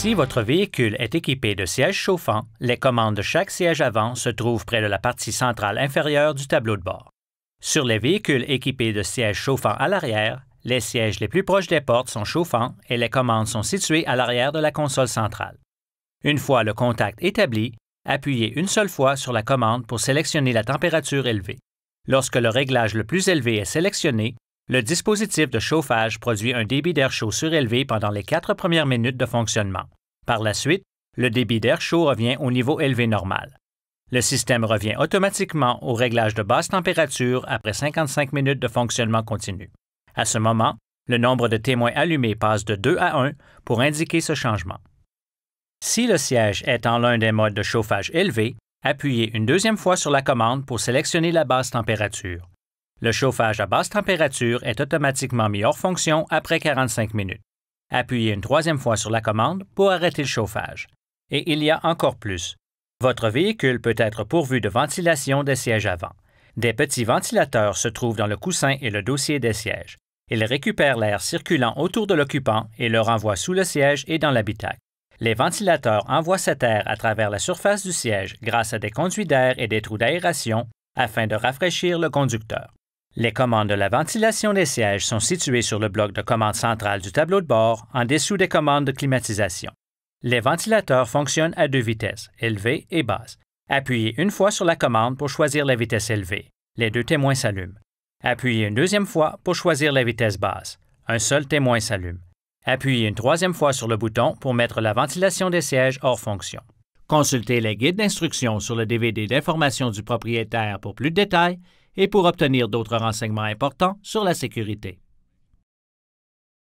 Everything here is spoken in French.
Si votre véhicule est équipé de sièges chauffants, les commandes de chaque siège avant se trouvent près de la partie centrale inférieure du tableau de bord. Sur les véhicules équipés de sièges chauffants à l'arrière, les sièges les plus proches des portes sont chauffants et les commandes sont situées à l'arrière de la console centrale. Une fois le contact établi, appuyez une seule fois sur la commande pour sélectionner la température élevée. Lorsque le réglage le plus élevé est sélectionné, le dispositif de chauffage produit un débit d'air chaud surélevé pendant les quatre premières minutes de fonctionnement. Par la suite, le débit d'air chaud revient au niveau élevé normal. Le système revient automatiquement au réglage de basse température après 55 minutes de fonctionnement continu. À ce moment, le nombre de témoins allumés passe de 2 à 1 pour indiquer ce changement. Si le siège est en l'un des modes de chauffage élevé, appuyez une deuxième fois sur la commande pour sélectionner la basse température. Le chauffage à basse température est automatiquement mis hors fonction après 45 minutes. Appuyez une troisième fois sur la commande pour arrêter le chauffage. Et il y a encore plus. Votre véhicule peut être pourvu de ventilation des sièges avant. Des petits ventilateurs se trouvent dans le coussin et le dossier des sièges. Ils récupèrent l'air circulant autour de l'occupant et le renvoient sous le siège et dans l'habitacle. Les ventilateurs envoient cet air à travers la surface du siège grâce à des conduits d'air et des trous d'aération afin de rafraîchir le conducteur. Les commandes de la ventilation des sièges sont situées sur le bloc de commande central du tableau de bord, en dessous des commandes de climatisation. Les ventilateurs fonctionnent à deux vitesses, élevée et basse. Appuyez une fois sur la commande pour choisir la vitesse élevée. Les deux témoins s'allument. Appuyez une deuxième fois pour choisir la vitesse basse. Un seul témoin s'allume. Appuyez une troisième fois sur le bouton pour mettre la ventilation des sièges hors fonction. Consultez les guides d'instruction sur le DVD d'information du propriétaire pour plus de détails et pour obtenir d'autres renseignements importants sur la sécurité.